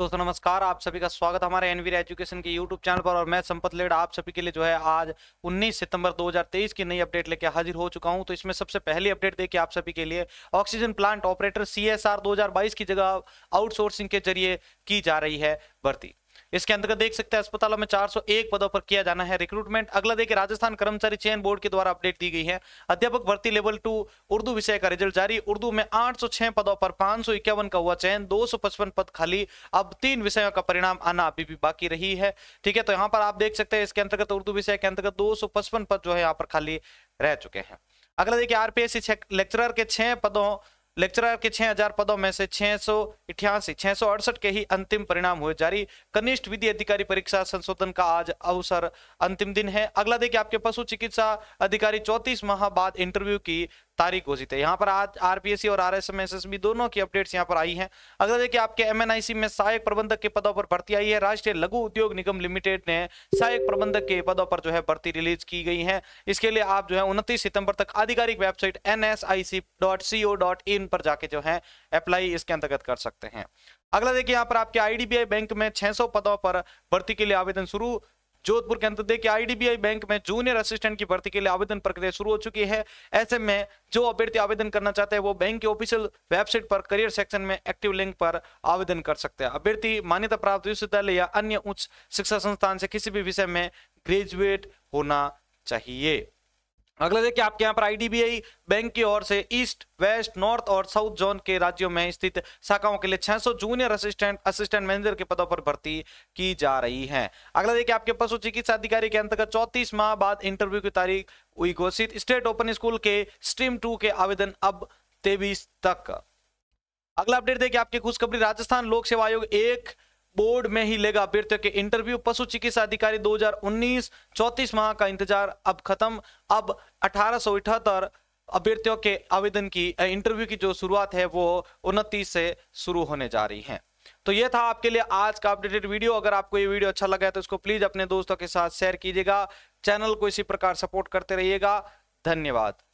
दोस्तों नमस्कार आप सभी का स्वागत हमारे एनवीर एजुकेशन के यूट्यूब चैनल पर और मैं संपत लेड आप सभी के लिए जो है आज 19 सितंबर 2023 की नई अपडेट लेके हाजिर हो चुका हूं तो इसमें सबसे पहली अपडेट देखिए आप सभी के लिए ऑक्सीजन प्लांट ऑपरेटर सीएसआर 2022 की जगह आउटसोर्सिंग के जरिए की जा रही है भर्ती इसके अंतर्गत देख सकते हैं अस्पतालों में 401 पदों पर किया जाना है रिक्रूटमेंट अगला देखिए राजस्थान कर्मचारी चयन बोर्ड के द्वारा अपडेट दी गई है अध्यापक भर्ती लेवल टू उर्दू विषय का रिजल्ट जारी उर्दू में 806 पदों पर पांच का हुआ चयन 255 पद खाली अब तीन विषयों का परिणाम आना अभी भी बाकी रही है ठीक है तो यहाँ पर आप देख सकते हैं इसके अंतर्गत उर्दू विषय के अंतर्गत दो पद जो है यहाँ पर खाली रह चुके हैं अगला देखिए आरपीएससी लेक्चरर के छह पदों लेक्चरर के 6000 पदों में से छह सौ अठासी छह के ही अंतिम परिणाम हुए जारी कनिष्ठ विधि अधिकारी परीक्षा संशोधन का आज अवसर अंतिम दिन है अगला देखिए आपके पशु चिकित्सा अधिकारी चौतीस माह बाद इंटरव्यू की तारीख कोशिश है यहाँ पर आज आरपीएससी और आरएसएमएसएसबी दोनों की अपडेट्स यहाँ पर आई हैं अगर देखिए आपके एमएनआईसी में सहायक प्रबंधक के पदों पर भर्ती आई है राष्ट्रीय लघु उद्योग निगम लिमिटेड ने सहायक प्रबंधक के पदों पर जो है भर्ती रिलीज की गई है इसके लिए आप जो है उनतीस सितंबर तक आधिकारिक वेबसाइट एन पर जाके जो है अप्लाई इसके अंतर्गत कर सकते हैं अगला देखिए यहाँ पर आपके आईडीबीआई बैंक में 600 पदों पर भर्ती के लिए आवेदन शुरू जोधपुर के अंतर्देह के आईडीबीआई बैंक में जूनियर असिस्टेंट की भर्ती के लिए आवेदन प्रक्रिया शुरू हो चुकी है ऐसे में जो अभ्यर्थी आवेदन करना चाहते हैं वो बैंक की ऑफिशियल वेबसाइट पर करियर सेक्शन में एक्टिव लिंक पर आवेदन कर सकते हैं अभ्यर्थी मान्यता प्राप्त विश्वविद्यालय या अन्य उच्च शिक्षा संस्थान से किसी भी विषय में ग्रेजुएट होना चाहिए अगला देखिए आपके यहाँ पर आईडीबीआई बैंक की ओर से ईस्ट वेस्ट नॉर्थ और साउथ जोन के राज्यों में स्थित शाखाओं के लिए 600 जूनियर असिस्टेंट असिस्टेंट मैनेजर के पदों पर भर्ती की जा रही है अगला देखिए आपके पशु चिकित्सा अधिकारी के अंतर्गत चौतीस माह बाद इंटरव्यू की तारीख हुई घोषित स्टेट ओपन स्कूल के स्ट्रीम टू के आवेदन अब तेवीस तक अगला अपडेट देखिए आपकी खुशखबरी राजस्थान लोक सेवा आयोग एक बोर्ड में ही लेगा अभ्यर्थियों के इंटरव्यू पशु चिकित्सा अधिकारी 2019 34 माह का इंतजार अब खत्म अब अठारह अभ्यर्थियों के आवेदन की इंटरव्यू की जो शुरुआत है वो उनतीस से शुरू होने जा रही है तो ये था आपके लिए आज का अपडेटेड वीडियो अगर आपको ये वीडियो अच्छा लगा है तो इसको प्लीज अपने दोस्तों के साथ शेयर कीजिएगा चैनल को इसी प्रकार सपोर्ट करते रहिएगा धन्यवाद